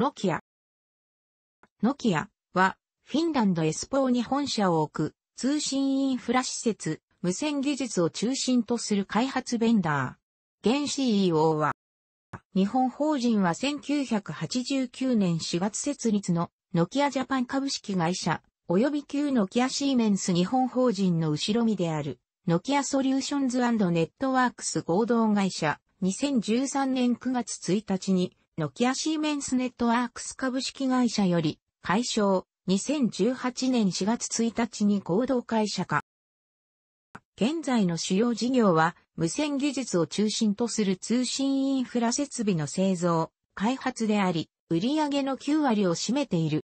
ノキア。ノキアは、フィンランドエスポーに本社を置く、通信インフラ施設、無線技術を中心とする開発ベンダー。現 CEO は、日本法人は1989年4月設立のノキアジャパン株式会社、及び旧ノキアシーメンス日本法人の後ろ身である、ノキアソリューションズネットワークス合同会社、2013年9月1日にノキアシーメンスネットワークス株式会社より、解消、2018年4月1日に合同会社化。現在の主要事業は、無線技術を中心とする通信インフラ設備の製造、開発であり、売上の9割を占めている。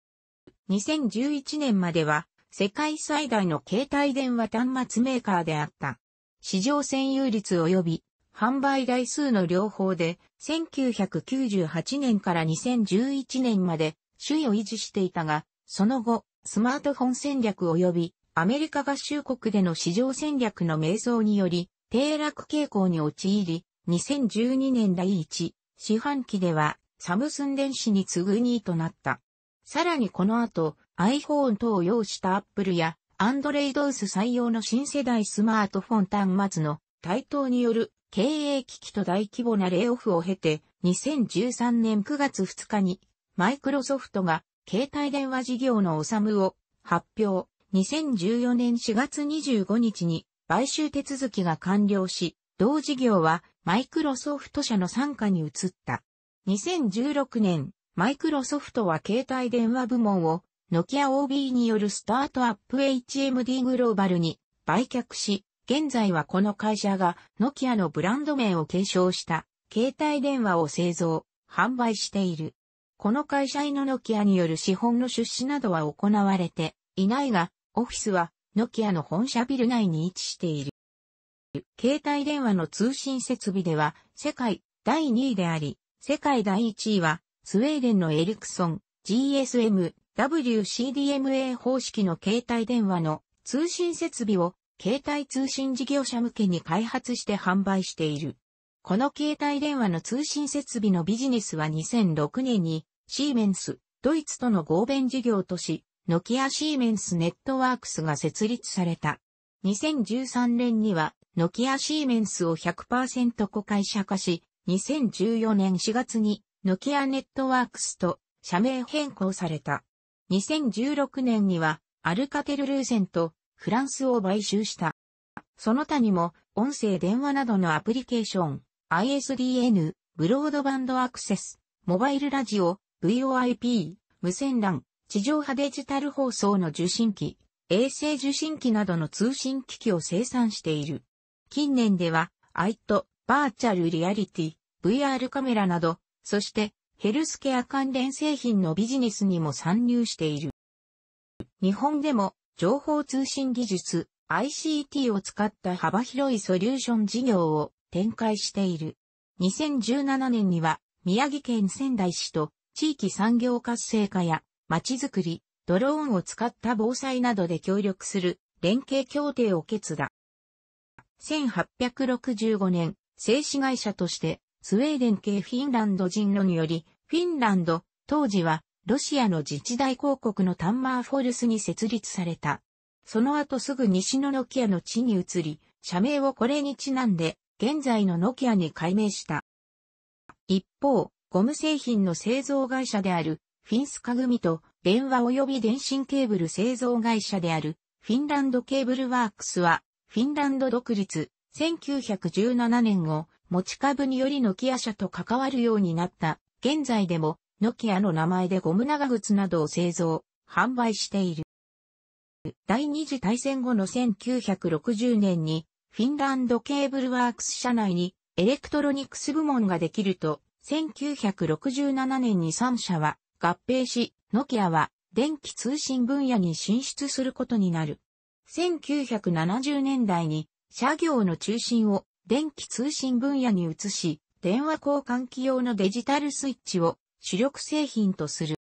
2011年までは、世界最大の携帯電話端末メーカーであった。市場占有率及び販売台数の両方で、1998年から2011年まで首位を維持していたが、その後、スマートフォン戦略及びアメリカ合衆国での市場戦略の迷走により、低落傾向に陥り、2012年第1四半期では、サムスン電子に次ぐ2位となった。さらにこの後、iPhone 等を用した Apple や、Android OS 採用の新世代スマートフォン端末の台頭による経営危機と大規模なレイオフを経て、2013年9月2日に、マイクロソフトが携帯電話事業のオサを発表。2014年4月25日に買収手続きが完了し、同事業はマイクロソフト社の参加に移った。2016年、マイクロソフトは携帯電話部門をノキア OB によるスタートアップ HMD グローバルに売却し、現在はこの会社がノキアのブランド名を継承した携帯電話を製造、販売している。この会社へのノキアによる資本の出資などは行われていないが、オフィスはノキアの本社ビル内に位置している。携帯電話の通信設備では世界第2位であり、世界第1位はスウェーデンのエリクソン GSM WCDMA 方式の携帯電話の通信設備を携帯通信事業者向けに開発して販売している。この携帯電話の通信設備のビジネスは2006年にシーメンス、ドイツとの合弁事業とし、ノキアシーメンスネットワークスが設立された。2013年にはノキアシーメンスを100%子会社化し、2014年4月にノキアネットワークスと社名変更された。2016年にはアルカテルルーセンとフランスを買収した。その他にも、音声電話などのアプリケーション、ISDN、ブロードバンドアクセス、モバイルラジオ、VOIP、無線 LAN、地上波デジタル放送の受信機、衛星受信機などの通信機器を生産している。近年では、IT、バーチャルリアリティ、VR カメラなど、そしてヘルスケア関連製品のビジネスにも参入している。日本でも情報通信技術 ICT を使った幅広いソリューション事業を展開している。2017年には宮城県仙台市と地域産業活性化や街づくり、ドローンを使った防災などで協力する連携協定を決断。1865年、製紙会社としてスウェーデン系フィンランド人のにより、フィンランド、当時はロシアの自治大公国のタンマーフォルスに設立された。その後すぐ西のノキアの地に移り、社名をこれにちなんで、現在のノキアに改名した。一方、ゴム製品の製造会社である、フィンスカ組と、電話及び電信ケーブル製造会社である、フィンランドケーブルワークスは、フィンランド独立、1917年を、持ち株によりノキア社と関わるようになった、現在でも、ノキアの名前でゴム長靴などを製造、販売している。第二次大戦後の1960年に、フィンランドケーブルワークス社内にエレクトロニクス部門ができると、1967年に3社は合併し、ノキアは電気通信分野に進出することになる。1970年代に社業の中心を電気通信分野に移し、電話交換機用のデジタルスイッチを主力製品とする。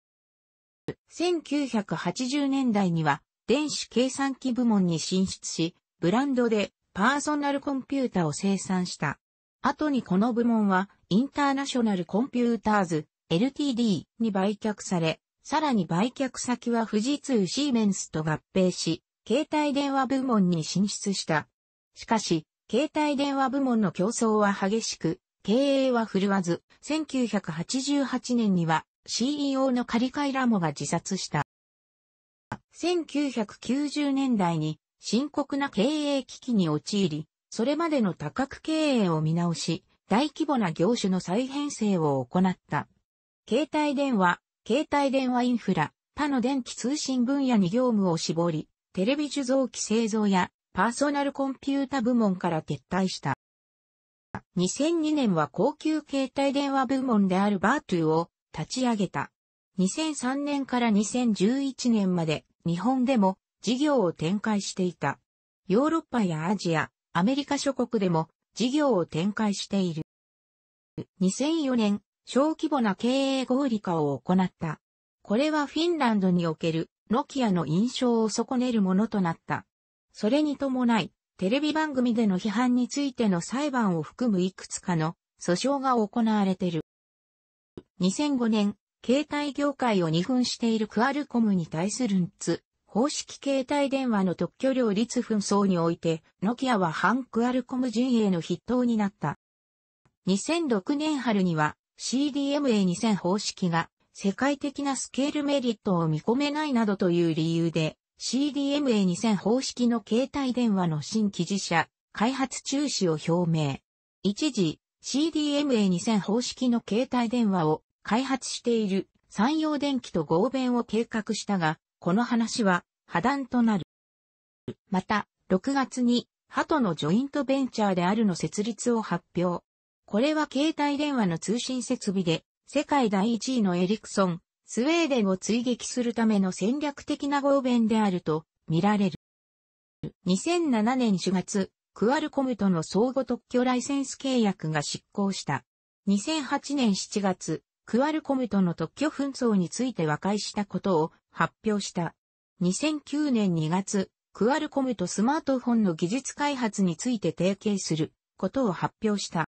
1980年代には電子計算機部門に進出し、ブランドでパーソナルコンピュータを生産した。後にこの部門はインターナショナルコンピューターズ LTD に売却され、さらに売却先は富士通シーメンスと合併し、携帯電話部門に進出した。しかし、携帯電話部門の競争は激しく、経営は振るわず、1988年には CEO のカリカイラモが自殺した。1990年代に深刻な経営危機に陥り、それまでの多角経営を見直し、大規模な業種の再編成を行った。携帯電話、携帯電話インフラ、他の電気通信分野に業務を絞り、テレビ受像機製造やパーソナルコンピュータ部門から撤退した。2002年は高級携帯電話部門であるバートゥを立ち上げた。2003年から2011年まで日本でも事業を展開していた。ヨーロッパやアジア、アメリカ諸国でも事業を展開している。2004年、小規模な経営合理化を行った。これはフィンランドにおけるノキアの印象を損ねるものとなった。それに伴い、テレビ番組での批判についての裁判を含むいくつかの訴訟が行われてる。2005年、携帯業界を二分しているクアルコムに対するんつ、方式携帯電話の特許料率紛争において、ノキアは反クアルコム陣営の筆頭になった。2006年春には CDMA2000 方式が世界的なスケールメリットを見込めないなどという理由で CDMA2000 方式の携帯電話の新記事社、開発中止を表明。一時、CDMA2000 方式の携帯電話を開発している山陽電機と合弁を計画したが、この話は破談となる。また、6月に、ハトのジョイントベンチャーであるの設立を発表。これは携帯電話の通信設備で、世界第1位のエリクソン、スウェーデンを追撃するための戦略的な合弁であると見られる。2007年4月、クアルコムとの相互特許ライセンス契約が執行した。2008年7月、クアルコムとの特許紛争について和解したことを発表した。2009年2月、クアルコムとスマートフォンの技術開発について提携することを発表した。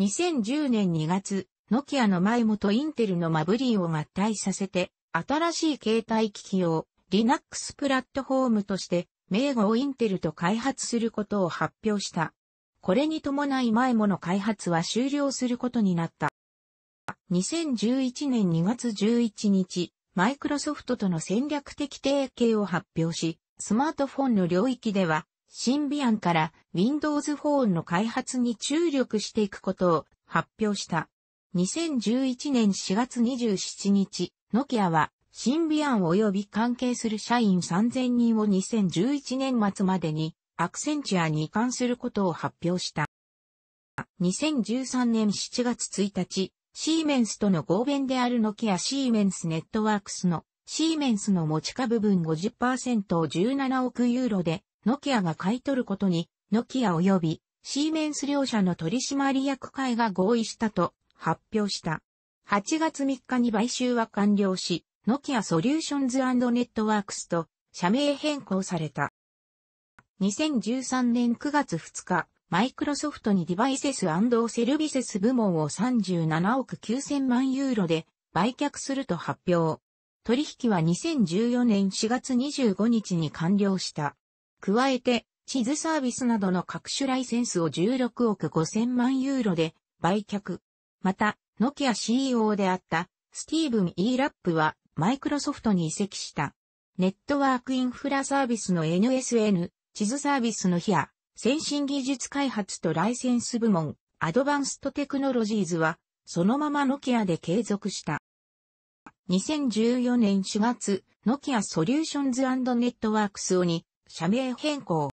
2010年2月、ノキアのマイモとインテルのマブリーを合体させて、新しい携帯機器を Linux プラットフォームとして名号をインテルと開発することを発表した。これに伴い前もの開発は終了することになった。2011年2月11日、マイクロソフトとの戦略的提携を発表し、スマートフォンの領域では、シンビアンから Windows Phone の開発に注力していくことを発表した。2011年4月27日、ノキアは、シンビアン及び関係する社員3000人を2011年末までに、アクセンチュアに移管することを発表した。2013年7月1日、シーメンスとの合弁であるノキアシーメンスネットワークスのシーメンスの持ち株分50%を17億ユーロでノキアが買い取ることにノキア及びシーメンス両社の取締役会が合意したと発表した。8月3日に買収は完了し、ノキアソリューションズネットワークスと社名変更された。2013年9月2日、マイクロソフトにデバイセスセルビセス部門を37億9000万ユーロで売却すると発表。取引は2014年4月25日に完了した。加えて、地図サービスなどの各種ライセンスを16億5000万ユーロで売却。また、ノキア CEO であったスティーブン・ E・ ラップはマイクロソフトに移籍した。ネットワークインフラサービスの NSN、地図サービスのヒア、先進技術開発とライセンス部門、アドバンストテクノロジーズは、そのままノキアで継続した。2014年4月、ノキアソリューションズネットワークスをに社名変更。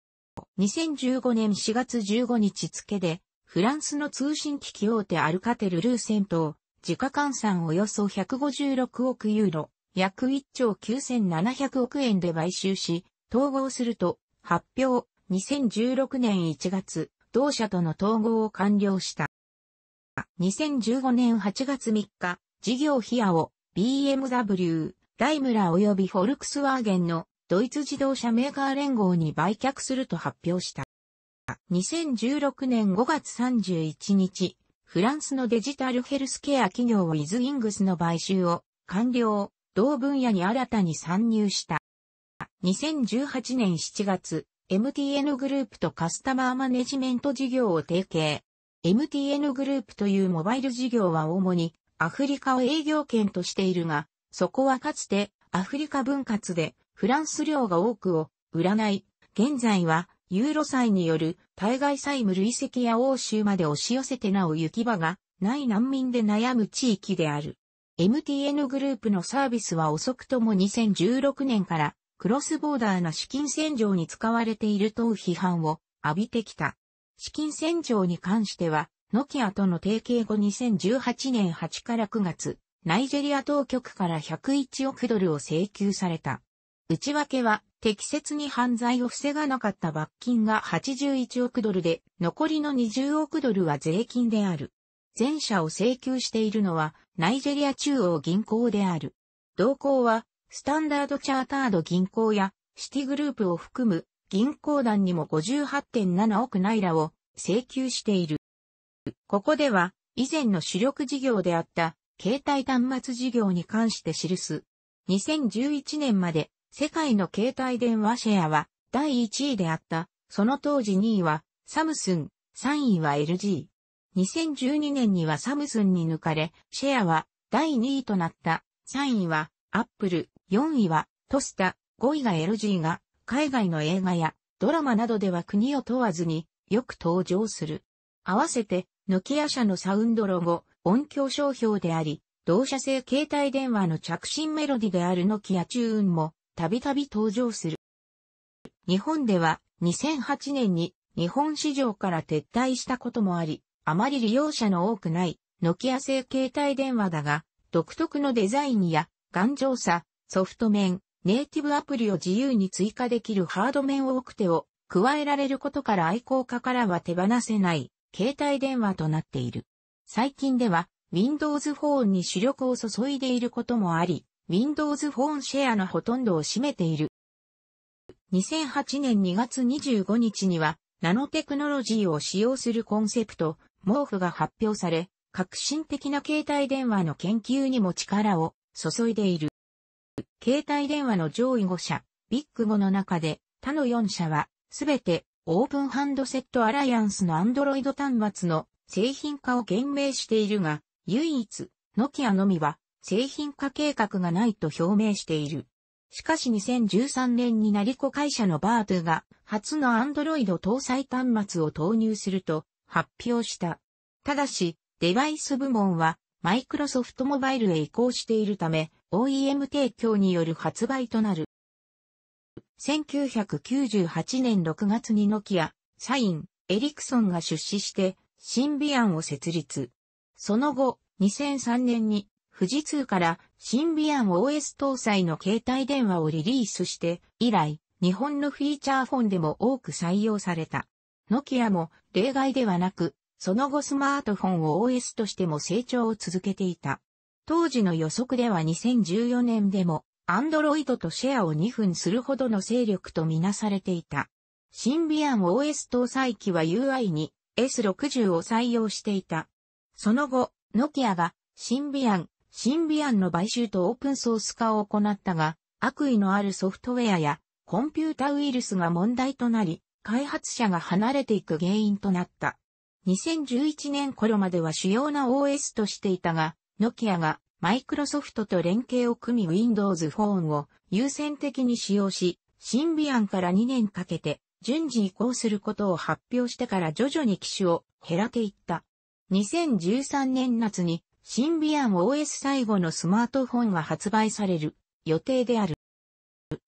2015年4月15日付で、フランスの通信機器大手アルカテルルーセンを、自家換算およそ156億ユーロ、約1兆9700億円で買収し、統合すると、発表、2016年1月、同社との統合を完了した。2015年8月3日、事業費アを BMW、ダイムラ及びフォルクスワーゲンのドイツ自動車メーカー連合に売却すると発表した。2016年5月31日、フランスのデジタルヘルスケア企業ウィズイングスの買収を完了、同分野に新たに参入した。2018年7月、MTN グループとカスタマーマネジメント事業を提携。MTN グループというモバイル事業は主にアフリカを営業圏としているが、そこはかつてアフリカ分割でフランス領が多くを占い、現在はユーロ債による対外債務累積や欧州まで押し寄せてなお行き場がない難民で悩む地域である。MTN グループのサービスは遅くとも2016年からクロスボーダーな資金洗浄に使われていると批判を浴びてきた。資金洗浄に関しては、ノキアとの提携後2018年8から9月、ナイジェリア当局から101億ドルを請求された。内訳は、適切に犯罪を防がなかった罰金が81億ドルで、残りの20億ドルは税金である。前者を請求しているのは、ナイジェリア中央銀行である。同行は、スタンダードチャータード銀行や、シティグループを含む、銀行団にも58.7億ナイラを請求している。ここでは、以前の主力事業であった、携帯端末事業に関して記す。2011年まで世界の携帯電話シェアは第1位であった。その当時2位はサムスン、3位は LG。2012年にはサムスンに抜かれ、シェアは第2位となった。3位はアップル、4位はトスタ、5位が LG が海外の映画やドラマなどでは国を問わずによく登場する。合わせて、ノキア社のサウンドロゴ、音響商標であり、同社製携帯電話の着信メロディであるノキアチューンもたびたび登場する。日本では2008年に日本市場から撤退したこともあり、あまり利用者の多くないノキア製携帯電話だが、独特のデザインや頑丈さ、ソフト面、ネイティブアプリを自由に追加できるハード面多くてを加えられることから愛好家からは手放せない携帯電話となっている。最近では Windows Phone に主力を注いでいることもあり、Windows フォンシェアのほとんどを占めている。2008年2月25日には、ナノテクノロジーを使用するコンセプト、毛布が発表され、革新的な携帯電話の研究にも力を注いでいる。携帯電話の上位5社、ビッグ5の中で他の4社は、すべてオープンハンドセットアライアンスのアンドロイド端末の製品化を厳明しているが、唯一、ノキアのみは製品化計画がないと表明している。しかし2013年に成子会社のバートゥが初のアンドロイド搭載端末を投入すると発表した。ただし、デバイス部門はマイクロソフトモバイルへ移行しているため OEM 提供による発売となる。1998年6月にノキア、サイン、エリクソンが出資してシンビアンを設立。その後、2003年に富士通からシンビアン OS 搭載の携帯電話をリリースして、以来、日本のフィーチャーフォンでも多く採用された。ノキアも例外ではなく、その後スマートフォンを OS としても成長を続けていた。当時の予測では2014年でも、アンドロイドとシェアを2分するほどの勢力とみなされていた。シンビアン OS 搭載機は UI に S60 を採用していた。その後、ノキアがシンビアンシンビアンの買収とオープンソース化を行ったが、悪意のあるソフトウェアやコンピュータウイルスが問題となり、開発者が離れていく原因となった。2011年頃までは主要な OS としていたが、ノキアがマイクロソフトと連携を組み Windows Phone を優先的に使用し、シンビアンから2年かけて順次移行することを発表してから徐々に機種を減らていった。2013年夏にシンビアン OS 最後のスマートフォンが発売される予定である。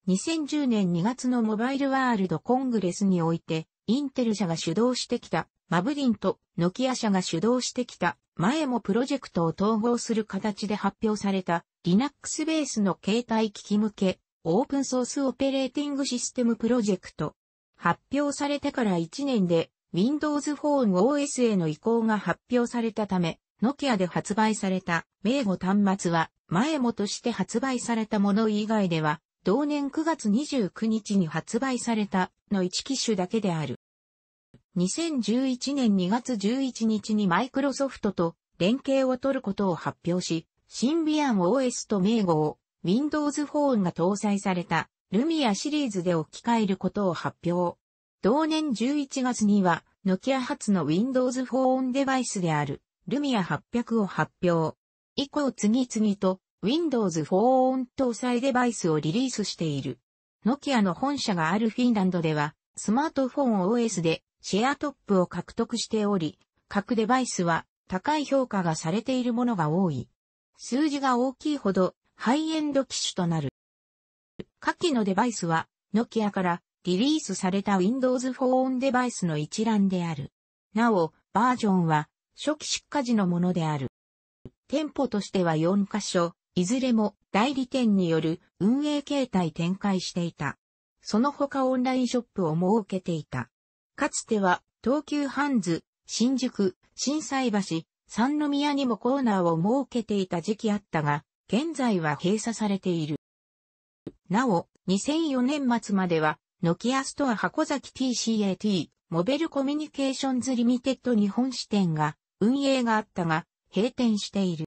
2010年2月のモバイルワールドコングレスにおいて、インテル社が主導してきたマブディンとノキア社が主導してきた前もプロジェクトを統合する形で発表された Linux ベースの携帯機器向けオープンソースオペレーティングシステムプロジェクト。発表されてから1年で Windows Phone OS への移行が発表されたためノキアで発売された名護端末は前もとして発売されたもの以外では同年9月29日に発売されたの1機種だけである。2011年2月11日にマイクロソフトと連携を取ることを発表し、シンビアン OS と名護を Windows Phone が搭載されたルミアシリーズで置き換えることを発表。同年11月には、ノキア発の Windows Phone デバイスであるルミア800を発表。以降次々と Windows 4オン搭載デバイスをリリースしている。ノキアの本社があるフィンランドでは、スマートフォン OS でシェアトップを獲得しており、各デバイスは高い評価がされているものが多い。数字が大きいほどハイエンド機種となる。下記のデバイスは、ノキアからリリースされた Windows 4オンデバイスの一覧である。なお、バージョンは初期出荷時のものである。店舗としては4カ所、いずれも代理店による運営形態展開していた。その他オンラインショップを設けていた。かつては、東急ハンズ、新宿、新斎橋、三宮にもコーナーを設けていた時期あったが、現在は閉鎖されている。なお、2004年末までは、ノキアストア箱崎 TCAT、モベルコミュニケーションズリミテッド日本支店が運営があったが、閉店している。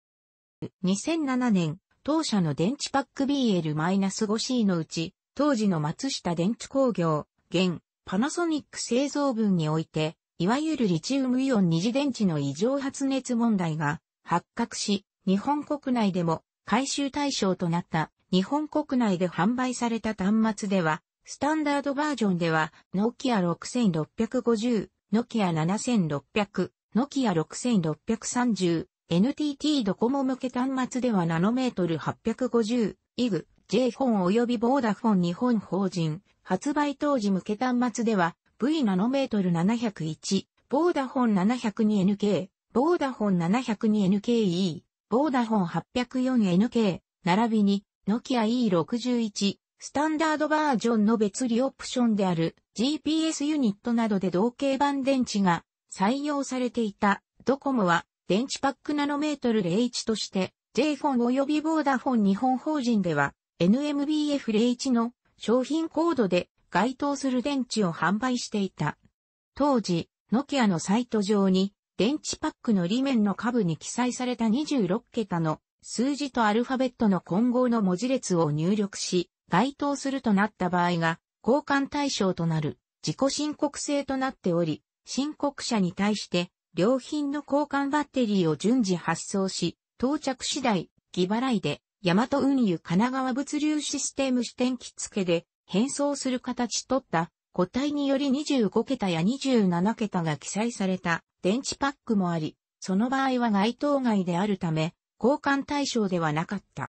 2007年、当社の電池パック BL-5C のうち、当時の松下電池工業、現、パナソニック製造分において、いわゆるリチウムイオン二次電池の異常発熱問題が発覚し、日本国内でも回収対象となった日本国内で販売された端末では、スタンダードバージョンでは、ノキア6650、ノキア7600、ノキア6630、NTT ドコモ向け端末ではナノメートル850、イグ、J 本及びボーダフォン日本法人、発売当時向け端末では、V ナノメートル701、ボーダフォン 702NK、ボーダフォン 702NKE、ボーダフォン 804NK、並びに、ノキア E61、スタンダードバージョンの別売オプションである GPS ユニットなどで同型版電池が採用されていたドコモは電池パックナノメートル01として j フォン及びボーダフォン日本法人では NMBF01 の商品コードで該当する電池を販売していた。当時、ノキアのサイト上に電池パックの裏面の下部に記載された26桁の数字とアルファベットの混合の文字列を入力し、該当するとなった場合が交換対象となる自己申告制となっており、申告者に対して、良品の交換バッテリーを順次発送し、到着次第、義払いで、ヤマト運輸神奈川物流システム支店機付で、変装する形取った個体により25桁や27桁が記載された電池パックもあり、その場合は該当外であるため、交換対象ではなかった。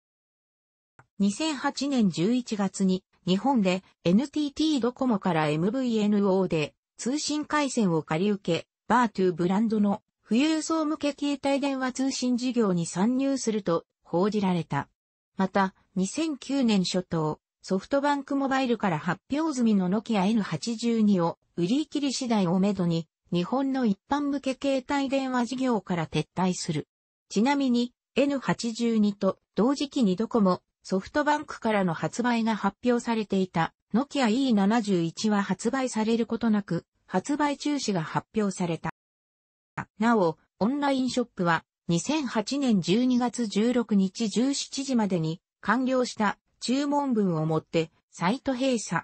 2008年11月に日本で NTT ドコモから MVNO で通信回線を借り受け、バートゥーブランドの富裕層向け携帯電話通信事業に参入すると報じられた。また、2009年初頭、ソフトバンクモバイルから発表済みのノキア N82 を売り切り次第をめどに、日本の一般向け携帯電話事業から撤退する。ちなみに、N82 と同時期にドコモ、ソフトバンクからの発売が発表されていたノキア E71 は発売されることなく、発売中止が発表された。なお、オンラインショップは、2008年12月16日17時までに完了した注文文をもってサイト閉鎖。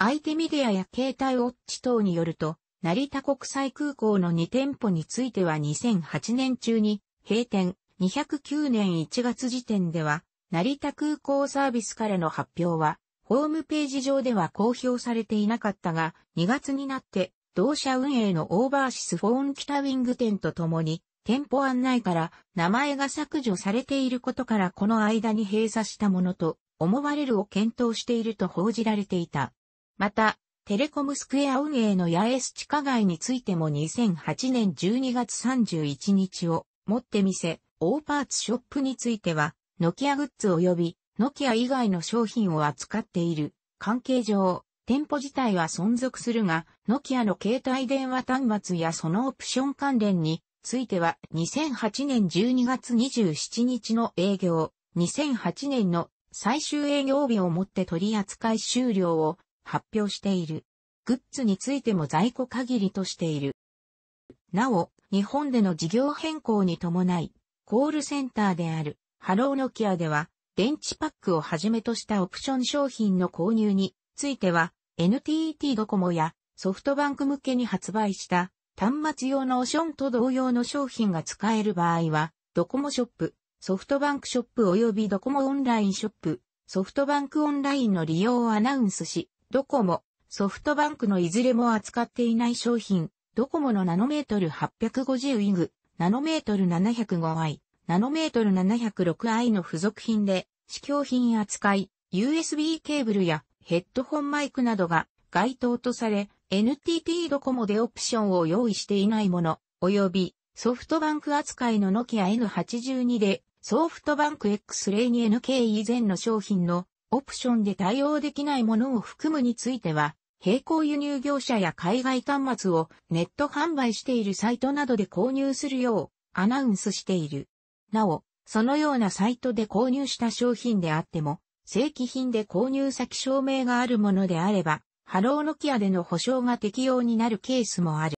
相手メディアや携帯ウォッチ等によると、成田国際空港の2店舗については2008年中に閉店、209年1月時点では、成田空港サービスからの発表はホームページ上では公表されていなかったが、2月になって、同社運営のオーバーシスフォーン北ウィング店とともに、店舗案内から名前が削除されていることからこの間に閉鎖したものと思われるを検討していると報じられていた。また、テレコムスクエア運営の八重洲地下街についても2008年12月31日をもってみせ、オーパーツショップについては、ノキアグッズ及びノキア以外の商品を扱っている。関係上、店舗自体は存続するが、ノキアの携帯電話端末やそのオプション関連については2008年12月27日の営業、2008年の最終営業日をもって取扱い終了を発表している。グッズについても在庫限りとしている。なお、日本での事業変更に伴い、コールセンターであるハローノキアでは電池パックをはじめとしたオプション商品の購入については、NTT ドコモやソフトバンク向けに発売した端末用のオションと同様の商品が使える場合は、ドコモショップ、ソフトバンクショップ及びドコモオンラインショップ、ソフトバンクオンラインの利用をアナウンスし、ドコモ、ソフトバンクのいずれも扱っていない商品、ドコモのナノメートル850イグ、ナノメートル 705i、ナノメートル 706i の付属品で、試供品扱い、USB ケーブルやヘッドホンマイクなどが該当とされ、NTT ドコモでオプションを用意していないもの、及びソフトバンク扱いのノキア N82 で、ソフトバンク X 例に NK 以前の商品のオプションで対応できないものを含むについては、並行輸入業者や海外端末をネット販売しているサイトなどで購入するようアナウンスしている。なお、そのようなサイトで購入した商品であっても、正規品で購入先証明があるものであれば、ハローノキアでの保証が適用になるケースもある。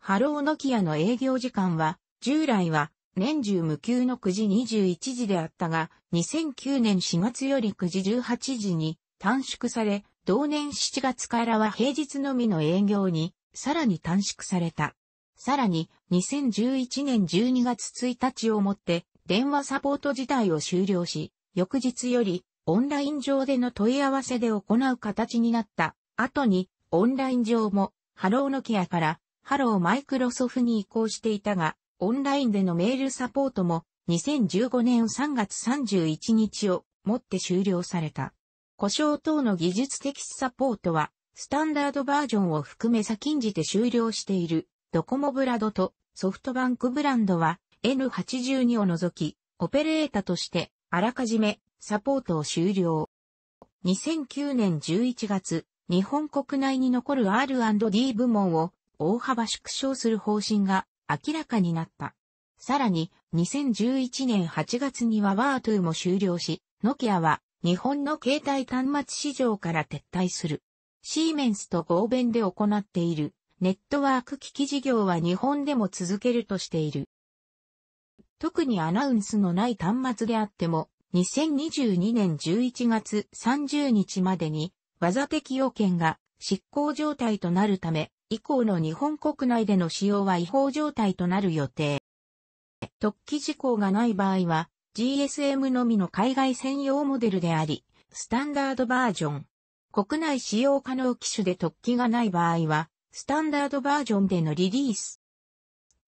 ハローノキアの営業時間は、従来は年中無休の9時21時であったが、2009年4月より9時18時に短縮され、同年7月からは平日のみの営業にさらに短縮された。さらに、2011年12月1日をもって、電話サポート自体を終了し、翌日より、オンライン上での問い合わせで行う形になった後に、オンライン上も、ハローノキアから、ハローマイクロソフに移行していたが、オンラインでのメールサポートも、2015年3月31日をもって終了された。故障等の技術的サポートは、スタンダードバージョンを含め先んじて終了している。ドコモブラドとソフトバンクブランドは N82 を除き、オペレータとしてあらかじめサポートを終了。2009年11月、日本国内に残る R&D 部門を大幅縮小する方針が明らかになった。さらに、2011年8月にはワートゥーも終了し、ノキアは日本の携帯端末市場から撤退する。シーメンスと合弁で行っているネットワーク機器事業は日本でも続けるとしている。特にアナウンスのない端末であっても、2022年11月30日までに、技的要件が執行状態となるため、以降の日本国内での使用は違法状態となる予定。特記事項がない場合は、GSM のみの海外専用モデルであり、スタンダードバージョン。国内使用可能機種で特記がない場合は、スタンダードバージョンでのリリース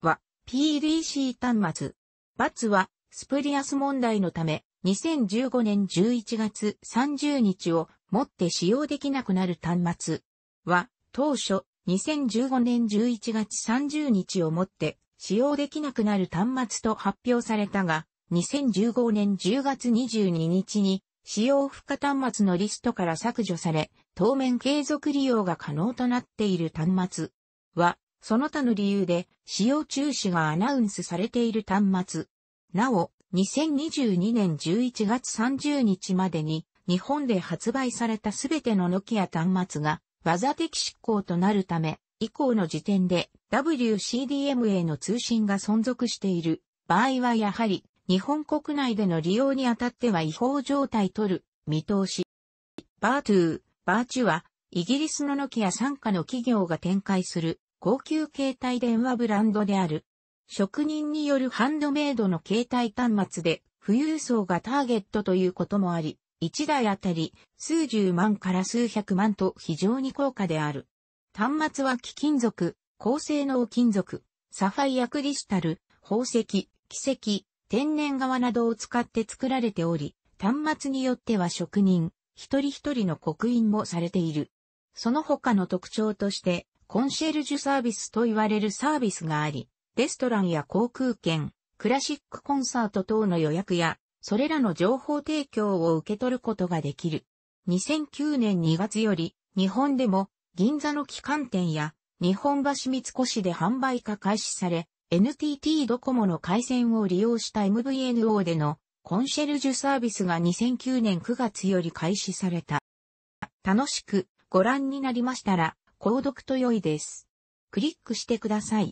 は PDC 端末。バツはスプリアス問題のため2015年11月30日をもって使用できなくなる端末は当初2015年11月30日をもって使用できなくなる端末と発表されたが2015年10月22日に使用不可端末のリストから削除され当面継続利用が可能となっている端末は、その他の理由で使用中止がアナウンスされている端末。なお、2022年11月30日までに日本で発売されたすべてのノキア端末が技的執行となるため、以降の時点で WCDM a の通信が存続している場合はやはり日本国内での利用にあたっては違法状態取る見通し。バートゥーバーチュは、イギリスのノキア傘下の企業が展開する高級携帯電話ブランドである。職人によるハンドメイドの携帯端末で、富裕層がターゲットということもあり、1台あたり数十万から数百万と非常に高価である。端末は貴金属、高性能金属、サファイアクリスタル、宝石、奇跡、天然側などを使って作られており、端末によっては職人、一人一人の刻印もされている。その他の特徴として、コンシェルジュサービスと言われるサービスがあり、レストランや航空券、クラシックコンサート等の予約や、それらの情報提供を受け取ることができる。2009年2月より、日本でも、銀座の機関店や、日本橋三越で販売化開始され、NTT ドコモの回線を利用した MVNO でのコンシェルジュサービスが2009年9月より開始された。楽しくご覧になりましたら、購読と良いです。クリックしてください。